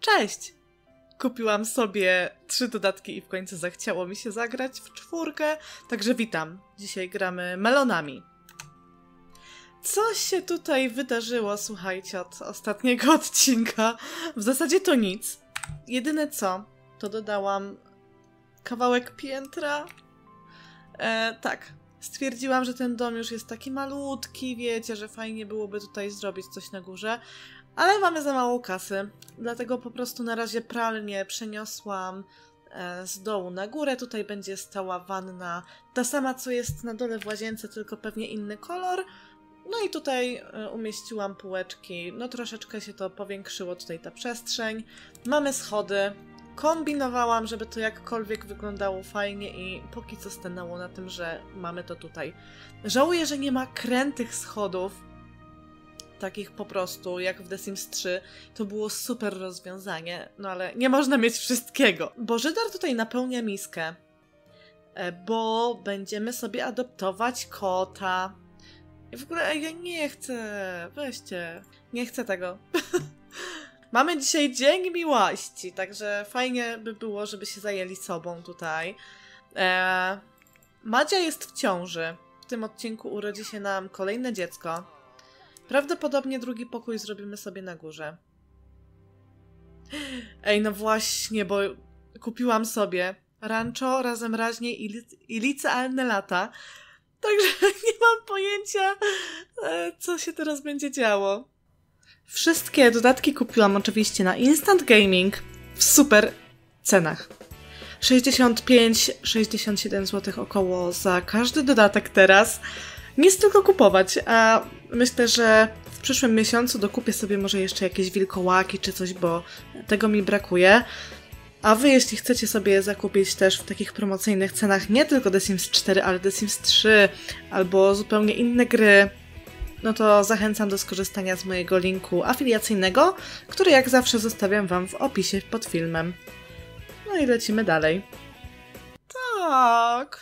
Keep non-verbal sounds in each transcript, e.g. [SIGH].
Cześć! Kupiłam sobie trzy dodatki i w końcu zachciało mi się zagrać w czwórkę, także witam. Dzisiaj gramy melonami. Co się tutaj wydarzyło, słuchajcie, od ostatniego [LAUGHS] odcinka? W zasadzie to nic. Jedyne co, to dodałam kawałek piętra. E, tak, stwierdziłam, że ten dom już jest taki malutki, wiecie, że fajnie byłoby tutaj zrobić coś na górze. Ale mamy za mało kasy, dlatego po prostu na razie pralnię przeniosłam e, z dołu na górę. Tutaj będzie stała wanna, ta sama co jest na dole w łazience, tylko pewnie inny kolor. No i tutaj e, umieściłam półeczki, no troszeczkę się to powiększyło, tutaj ta przestrzeń. Mamy schody, kombinowałam, żeby to jakkolwiek wyglądało fajnie i póki co stanęło na tym, że mamy to tutaj. Żałuję, że nie ma krętych schodów, takich po prostu, jak w The Sims 3, to było super rozwiązanie, no ale nie można mieć wszystkiego. Żydar tutaj napełnia miskę, e, bo będziemy sobie adoptować kota. I w ogóle ja nie chcę, weźcie, nie chcę tego. [LAUGHS] Mamy dzisiaj Dzień Miłości, także fajnie by było, żeby się zajęli sobą tutaj. Eee, Madzia jest w ciąży. W tym odcinku urodzi się nam kolejne dziecko. Prawdopodobnie drugi pokój zrobimy sobie na górze. Ej, no właśnie, bo kupiłam sobie rancho razem raźniej i, i licealne lata. Także [LAUGHS] nie mam pojęcia, e, co się teraz będzie działo. Wszystkie dodatki kupiłam oczywiście na Instant Gaming w super cenach. 65-67 zł około za każdy dodatek teraz. Nie jest tylko kupować, a Myślę, że w przyszłym miesiącu dokupię sobie może jeszcze jakieś wilkołaki czy coś, bo tego mi brakuje. A wy, jeśli chcecie sobie zakupić też w takich promocyjnych cenach nie tylko The Sims 4, ale The Sims 3 albo zupełnie inne gry, no to zachęcam do skorzystania z mojego linku afiliacyjnego, który jak zawsze zostawiam Wam w opisie pod filmem. No i lecimy dalej. Tak.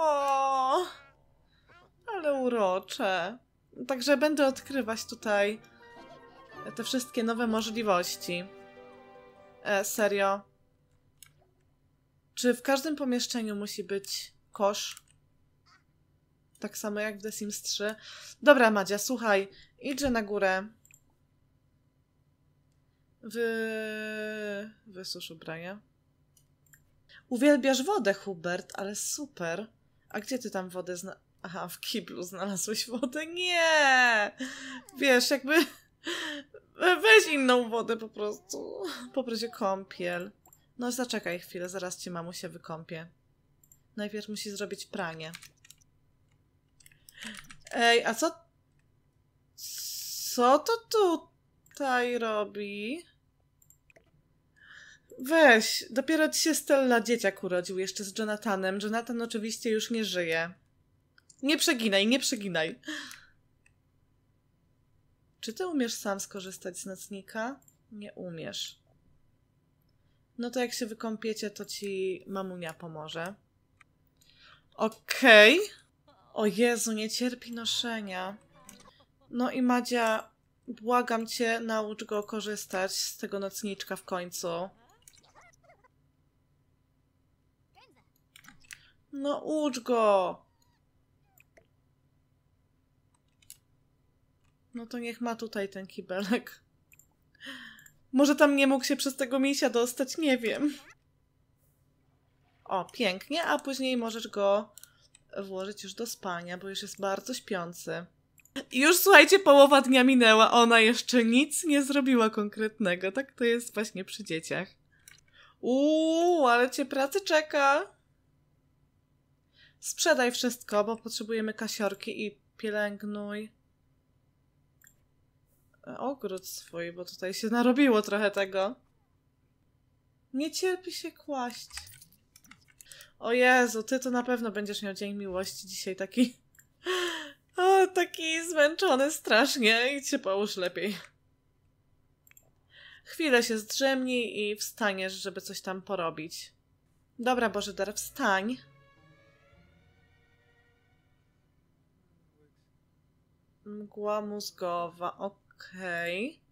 O, ale urocze. Także będę odkrywać tutaj te wszystkie nowe możliwości. E, serio. Czy w każdym pomieszczeniu musi być kosz? Tak samo jak w The Sims 3. Dobra, Madzia, słuchaj. idź na górę. Wy... Wysusz ubrania. Uwielbiasz wodę, Hubert, ale super. A gdzie ty tam wodę znasz? aha, w kiblu znalazłeś wodę? Nie! Wiesz, jakby... [LAUGHS] Weź inną wodę po prostu. Poproś o kąpiel. No zaczekaj chwilę, zaraz ci się wykąpie. Najpierw musi zrobić pranie. Ej, a co... Co to tutaj robi? Weź, dopiero ci się Stella dzieciak urodził jeszcze z Jonathanem. Jonathan oczywiście już nie żyje. Nie przeginaj, nie przeginaj. Czy ty umiesz sam skorzystać z nocnika? Nie umiesz. No to jak się wykąpiecie, to ci mamunia pomoże. Okej. Okay. O Jezu, nie cierpi noszenia. No i Madzia, błagam cię, naucz go korzystać z tego nocniczka w końcu. No ucz go! No to niech ma tutaj ten kibelek. Może tam nie mógł się przez tego misia dostać, nie wiem. O, pięknie, a później możesz go włożyć już do spania, bo już jest bardzo śpiący. I już słuchajcie, połowa dnia minęła, ona jeszcze nic nie zrobiła konkretnego. Tak to jest właśnie przy dzieciach. Uuu, ale cię pracy czeka. Sprzedaj wszystko, bo potrzebujemy kasiorki i pielęgnuj ogród swój, bo tutaj się narobiło trochę tego. Nie cierpi się kłaść. O Jezu, ty to na pewno będziesz miał dzień miłości dzisiaj taki... [LAUGHS] O, taki zmęczony strasznie. I cię połóż lepiej. Chwilę się zdrzemnij i wstaniesz, żeby coś tam porobić. Dobra, Boże Dar, wstań. Mgła mózgowa, okej. Okej. Okay.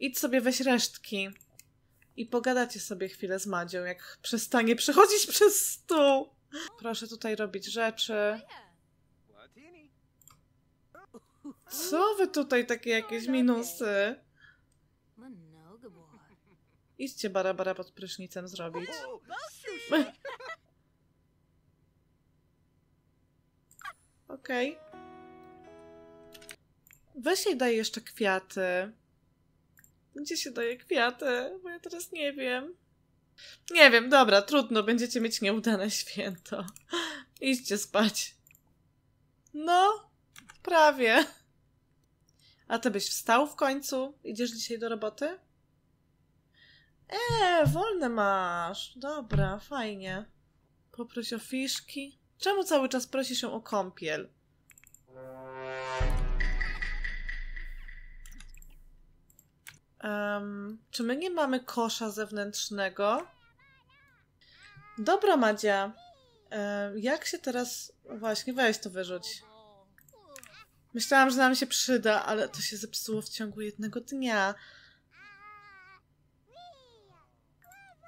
Idź sobie weź resztki. I pogadacie sobie chwilę z Madzią, jak przestanie przechodzić [LAUGHS] przez stół. Proszę tutaj robić rzeczy. Co wy tutaj takie jakieś minusy? Idźcie barabara pod prysznicem zrobić. [LAUGHS] Okej. Okay. Weź jej daj jeszcze kwiaty. Gdzie się daje kwiaty? Bo ja teraz nie wiem. Nie wiem, dobra, trudno, będziecie mieć nieudane święto. [LAUGHS] Idźcie spać. No, prawie. A ty byś wstał w końcu? Idziesz dzisiaj do roboty? Eee, wolne masz. Dobra, fajnie. Poproś o fiszki. Czemu cały czas prosi się o kąpiel? Um, czy my nie mamy kosza zewnętrznego? Dobra, Madzia. Um, jak się teraz... Właśnie, weź to wyrzuć. Myślałam, że nam się przyda, ale to się zepsuło w ciągu jednego dnia.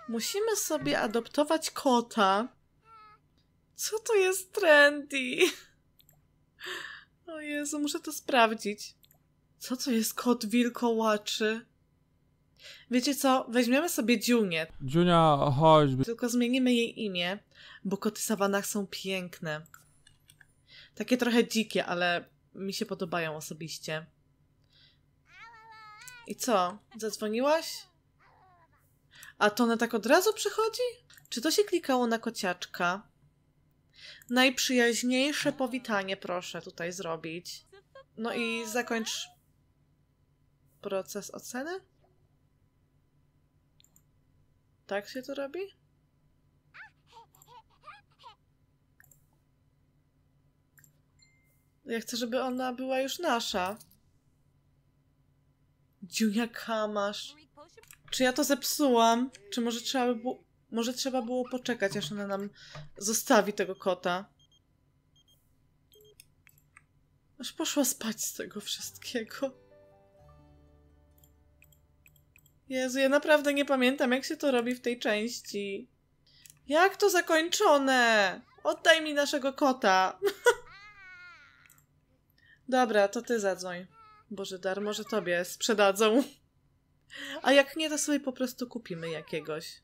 Musimy sobie adoptować kota. Co to jest trendy? O Jezu, muszę to sprawdzić. Co to jest kot wilkołaczy? Wiecie co? Weźmiemy sobie Dziunię. Dziunia, choćby. Tylko zmienimy jej imię, bo koty sawanach są piękne. Takie trochę dzikie, ale mi się podobają osobiście. I co? Zadzwoniłaś? A to ona tak od razu przychodzi? Czy to się klikało na kociaczka? Najprzyjaźniejsze powitanie proszę tutaj zrobić. No i zakończ proces oceny. Tak się to robi? Ja chcę, żeby ona była już nasza. Dziunia Kamasz. Czy ja to zepsułam? Czy może trzeba by było... Może trzeba było poczekać, aż ona nam zostawi tego kota. Aż poszła spać z tego wszystkiego. Jezu, ja naprawdę nie pamiętam, jak się to robi w tej części. Jak to zakończone? Oddaj mi naszego kota. [LAUGHS] Dobra, to ty zadzwoń. Boże dar, może tobie sprzedadzą. A jak nie, to sobie po prostu kupimy jakiegoś.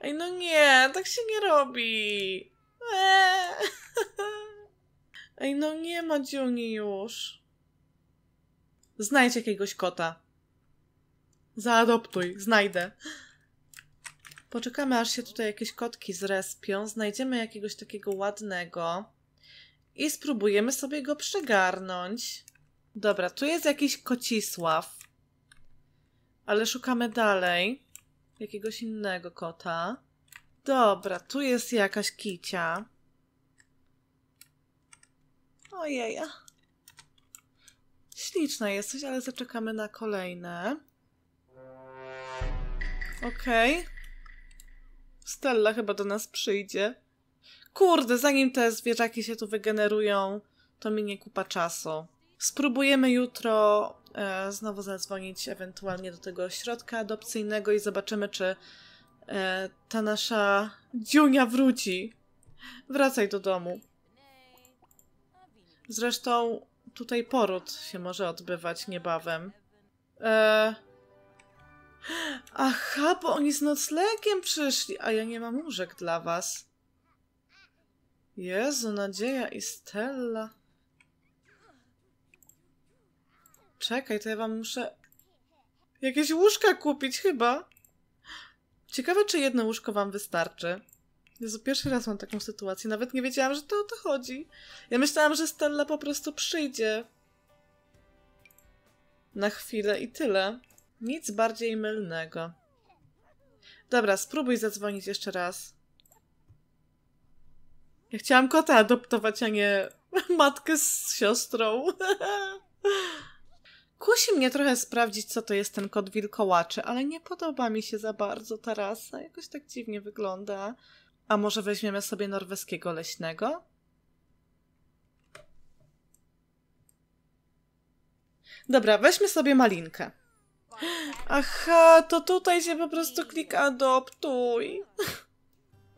Ej, no nie, tak się nie robi. Eee. [LAUGHS] Ej, no nie ma dziuni już. Znajdź jakiegoś kota. Zaadoptuj, znajdę. Poczekamy, aż się tutaj jakieś kotki zrespią, znajdziemy jakiegoś takiego ładnego i spróbujemy sobie go przygarnąć. Dobra, tu jest jakiś kocisław, ale szukamy dalej jakiegoś innego kota. Dobra, tu jest jakaś kicia. Ojeja. Śliczna jesteś, ale zaczekamy na kolejne. Okej. Okay. Stella chyba do nas przyjdzie. Kurde, zanim te zwierzaki się tu wygenerują, to minie kupa czasu. Spróbujemy jutro e, znowu zadzwonić ewentualnie do tego środka adopcyjnego i zobaczymy, czy e, ta nasza dziunia wróci. Wracaj do domu. Zresztą tutaj poród się może odbywać niebawem. E, Aha, bo oni z noclegiem przyszli, a ja nie mam łóżek dla was. Jezu, Nadzieja i Stella. Czekaj, to ja wam muszę... Jakieś łóżka kupić chyba. Ciekawe, czy jedno łóżko wam wystarczy. Jezu, pierwszy raz mam taką sytuację. Nawet nie wiedziałam, że to o to chodzi. Ja myślałam, że Stella po prostu przyjdzie. Na chwilę i tyle. Nic bardziej mylnego. Dobra, spróbuj zadzwonić jeszcze raz. Ja chciałam kota adoptować, a nie [LAUGHS] matkę z siostrą. [LAUGHS] Kusi mnie trochę sprawdzić, co to jest ten kot wilkołaczy, ale nie podoba mi się za bardzo ta rasa. Jakoś tak dziwnie wygląda. A może weźmiemy sobie norweskiego leśnego? Dobra, weźmy sobie malinkę. Aha, to tutaj się po prostu klika adoptuj.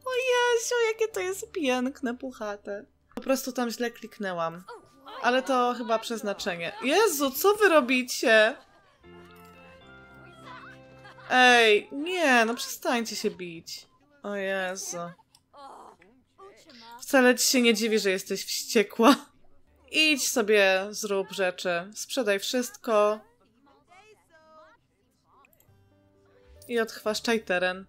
O Jezio, jakie to jest piękne, puchate. Po prostu tam źle kliknęłam. Ale to chyba przeznaczenie. Jezu, co wy robicie? Ej, nie, no przestańcie się bić. O Jezu. Wcale ci się nie dziwi, że jesteś wściekła. Idź sobie, zrób rzeczy. Sprzedaj wszystko, i odchwaszczaj teren.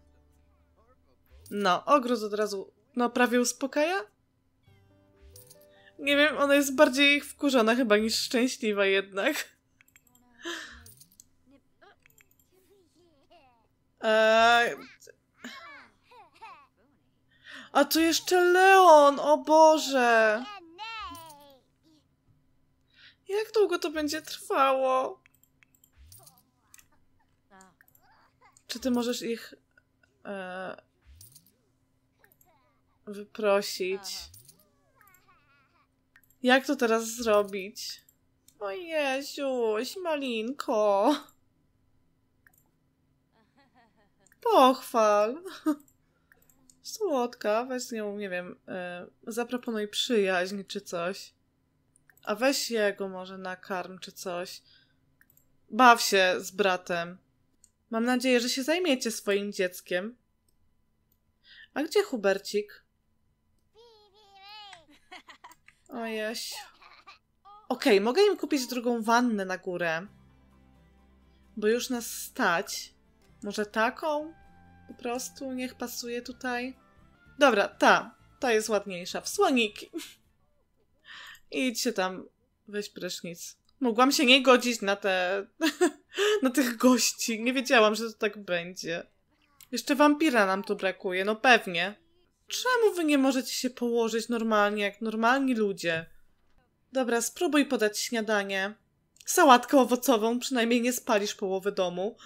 No, ogród od razu no, prawie uspokaja? Nie wiem, ona jest bardziej wkurzona chyba niż szczęśliwa jednak. Eee, a tu jeszcze Leon, o Boże! Jak długo to będzie trwało? Czy ty możesz ich e, wyprosić? Jak to teraz zrobić? O Jezuś, malinko. Pochwal. Słodka, weź z nią, nie wiem, e, zaproponuj przyjaźń czy coś. A weź jego może na karm czy coś. Baw się z bratem. Mam nadzieję, że się zajmiecie swoim dzieckiem. A gdzie Hubercik? O jeś. Okej, okay, mogę im kupić drugą wannę na górę. Bo już nas stać. Może taką? Po prostu niech pasuje tutaj. Dobra, ta. Ta jest ładniejsza. W słoniki. [LAUGHS] Idź się tam. Weź prysznic. Mogłam się nie godzić na te [LAUGHS] [GASPS] na tych gości. Nie wiedziałam, że to tak będzie. Jeszcze wampira nam tu brakuje, no pewnie. Czemu wy nie możecie się położyć normalnie, jak normalni ludzie? Dobra, spróbuj podać śniadanie. Sałatkę owocową, przynajmniej nie spalisz połowy domu.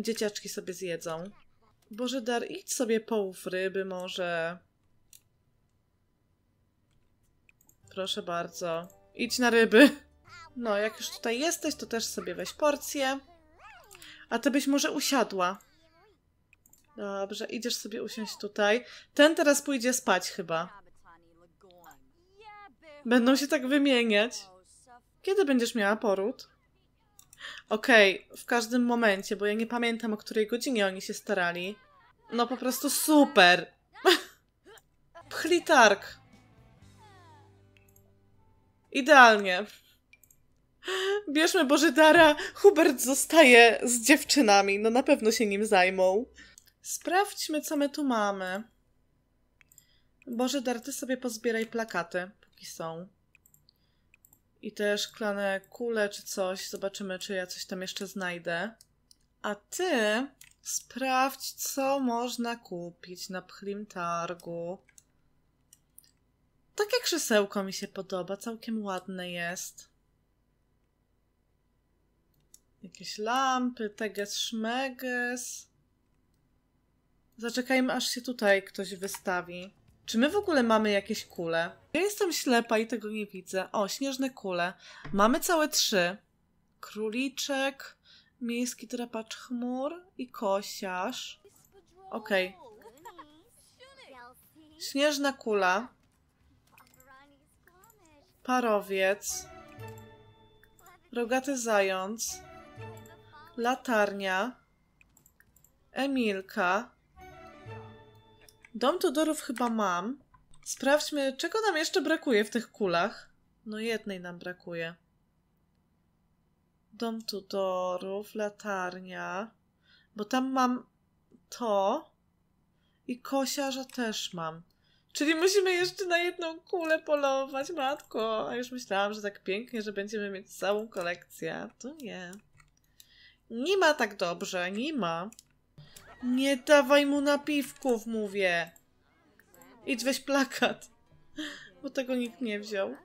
Dzieciaczki sobie zjedzą. Boże dar, idź sobie połów ryby może. Proszę bardzo. Idź na ryby. No, jak już tutaj jesteś, to też sobie weź porcję. A ty byś może usiadła. Dobrze, idziesz sobie usiąść tutaj. Ten teraz pójdzie spać chyba. Będą się tak wymieniać. Kiedy będziesz miała poród? Okej, okay, w każdym momencie, bo ja nie pamiętam o której godzinie oni się starali. No po prostu super! [LAUGHS] Pchlitark! Idealnie. Bierzmy Bożydara, Hubert zostaje z dziewczynami, no na pewno się nim zajmą. Sprawdźmy, co my tu mamy. Bożydar, ty sobie pozbieraj plakaty, póki są. I te szklane kule czy coś. Zobaczymy, czy ja coś tam jeszcze znajdę. A ty sprawdź, co można kupić na pchlim targu. Takie krzesełko mi się podoba, całkiem ładne jest. Jakieś lampy, teges, szmeges. Zaczekajmy, aż się tutaj ktoś wystawi. Czy my w ogóle mamy jakieś kule? Ja jestem ślepa i tego nie widzę. O, śnieżne kule. Mamy całe trzy. Króliczek, miejski drapacz chmur i kosiarz. Okej. Okay. Śnieżna kula. Parowiec. Rogaty zając latarnia, Emilka. Dom Tudorów chyba mam. Sprawdźmy, czego nam jeszcze brakuje w tych kulach. No jednej nam brakuje. Dom Tudorów, latarnia. Bo tam mam to i kosiarza też mam. Czyli musimy jeszcze na jedną kulę polować, matko. A już myślałam, że tak pięknie, że będziemy mieć całą kolekcję. To nie. Nie ma tak dobrze, nie ma. Nie dawaj mu napiwków, mówię. Idź weź plakat. Bo tego nikt nie wziął.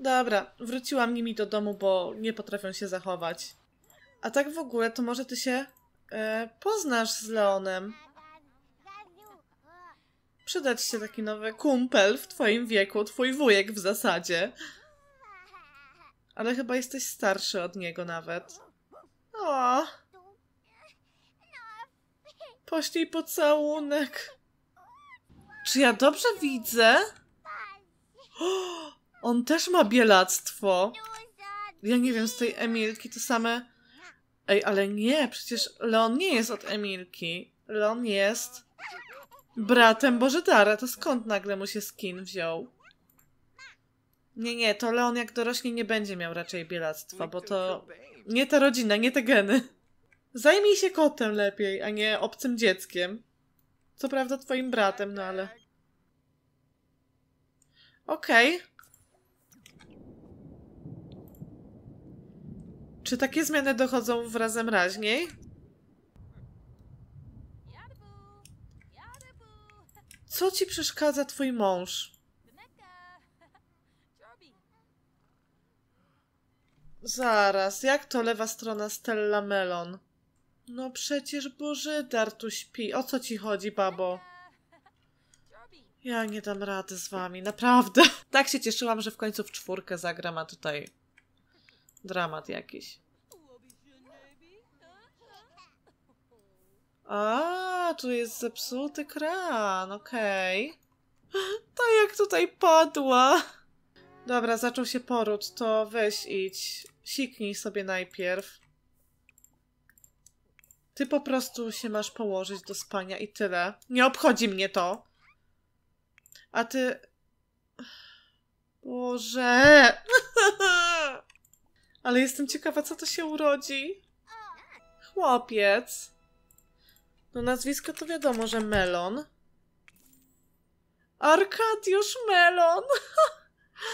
Dobra, wróciłam nimi do domu, bo nie potrafią się zachować. A tak w ogóle, to może ty się e, poznasz z Leonem. Przydać się taki nowy kumpel w twoim wieku, twój wujek w zasadzie. Ale chyba jesteś starszy od niego nawet. O! Poślij pocałunek. Czy ja dobrze widzę? O, on też ma bielactwo. Ja nie wiem, z tej Emilki to same... Ej, ale nie, przecież Leon nie jest od Emilki. Leon jest bratem Bożydara. To skąd nagle mu się skin wziął? Nie, nie, to Leon jak dorośnie nie będzie miał raczej bielactwa, bo to nie ta rodzina, nie te geny. Zajmij się kotem lepiej, a nie obcym dzieckiem. Co prawda twoim bratem, no ale... Tak. Okej. Okay. Czy takie zmiany dochodzą wrazem raźniej? Co ci przeszkadza twój mąż? Zaraz, jak to lewa strona Stella Melon? No przecież Bożydar tu śpi. O co ci chodzi, babo? Ja nie dam rady z wami, naprawdę. [LAUGHS] Tak się cieszyłam, że w końcu w czwórkę zagram, a tutaj dramat jakiś. A, tu jest zepsuty kran, okej. Okay. [LAUGHS] Tak jak tutaj padła. Dobra, zaczął się poród, to weź idź. Siknij sobie najpierw. Ty po prostu się masz położyć do spania i tyle. Nie obchodzi mnie to. A ty... Boże! [LAUGHS] Ale jestem ciekawa, co to się urodzi. Chłopiec. No nazwisko to wiadomo, że Melon. Arkadiusz Melon.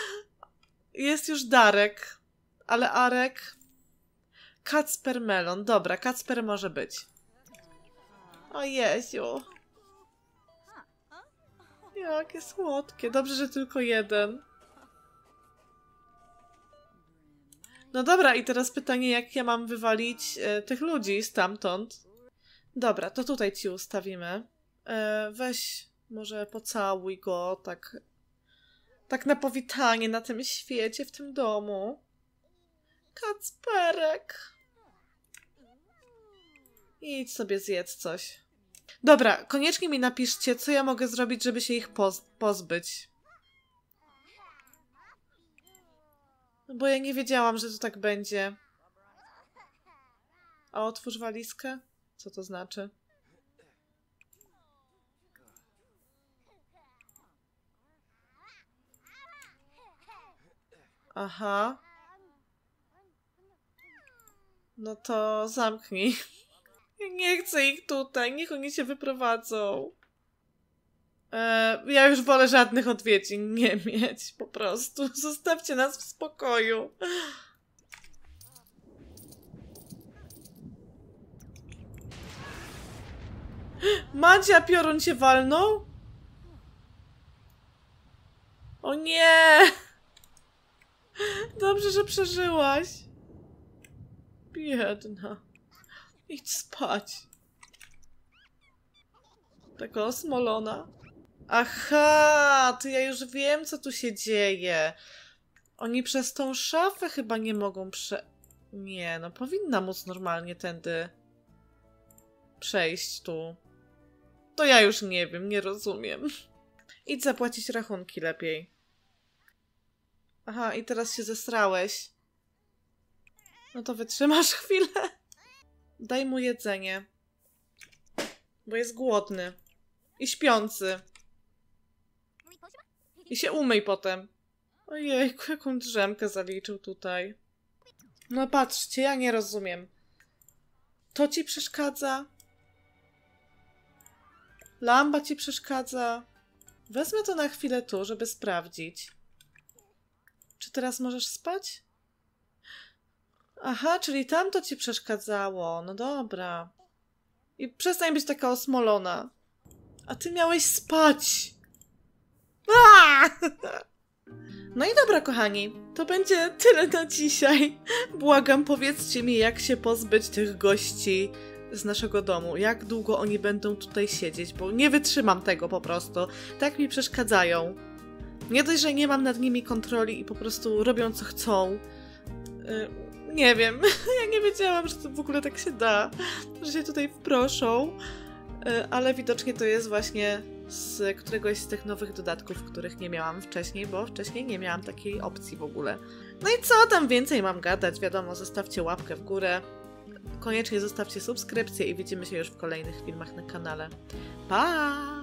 [LAUGHS] Jest już Darek ale Arek... Kacper Melon. Dobra, Kacper może być. O Jezu, Jakie słodkie. Dobrze, że tylko jeden. No dobra, i teraz pytanie, jak ja mam wywalić e, tych ludzi stamtąd? Dobra, to tutaj ci ustawimy. E, weź, może pocałuj go, tak... Tak na powitanie na tym świecie, w tym domu. Kacperek. Idź sobie zjedz coś. Dobra, koniecznie mi napiszcie, co ja mogę zrobić, żeby się ich poz pozbyć. No bo ja nie wiedziałam, że to tak będzie. A otwórz walizkę? Co to znaczy? Aha. No to zamknij. [LAUGHS] Nie chcę ich tutaj, niech oni się wyprowadzą. Eee, ja już wolę żadnych odwiedzin nie [LAUGHS] mieć, po prostu. Zostawcie nas w spokoju. [GASPS] Madzia piorun się walnął? O nie! [LAUGHS] Dobrze, że przeżyłaś. Biedna. Idź spać. Taka osmolona. Aha, to ja już wiem, co tu się dzieje. Oni przez tą szafę chyba nie mogą prze... Nie, no powinna móc normalnie tędy przejść tu. To ja już nie wiem, nie rozumiem. Idź zapłacić rachunki lepiej. Aha, i teraz się zestrałeś. No to wytrzymasz [LAUGHS] chwilę. Daj mu jedzenie. Bo jest głodny. I śpiący. I się umyj potem. Ojej, jaką drzemkę zaliczył tutaj. No patrzcie, ja nie rozumiem. To ci przeszkadza? Lamba ci przeszkadza? Wezmę to na chwilę tu, żeby sprawdzić. Czy teraz możesz spać? Aha, czyli tam to ci przeszkadzało. No dobra. I przestań być taka osmolona. A ty miałeś spać. No i dobra, kochani, to będzie tyle na dzisiaj. Błagam, powiedzcie mi, jak się pozbyć tych gości z naszego domu. Jak długo oni będą tutaj siedzieć, bo nie wytrzymam tego po prostu. Tak mi przeszkadzają. Nie dość, że nie mam nad nimi kontroli i po prostu robią co chcą. Y, nie wiem. [LAUGHS] Ja nie wiedziałam, że to w ogóle tak się da, że się tutaj wproszą, e, ale widocznie to jest właśnie z któregoś z tych nowych dodatków, których nie miałam wcześniej, bo wcześniej nie miałam takiej opcji w ogóle. No i co tam więcej mam gadać? Wiadomo, zostawcie łapkę w górę, koniecznie zostawcie subskrypcję i widzimy się już w kolejnych filmach na kanale. Pa!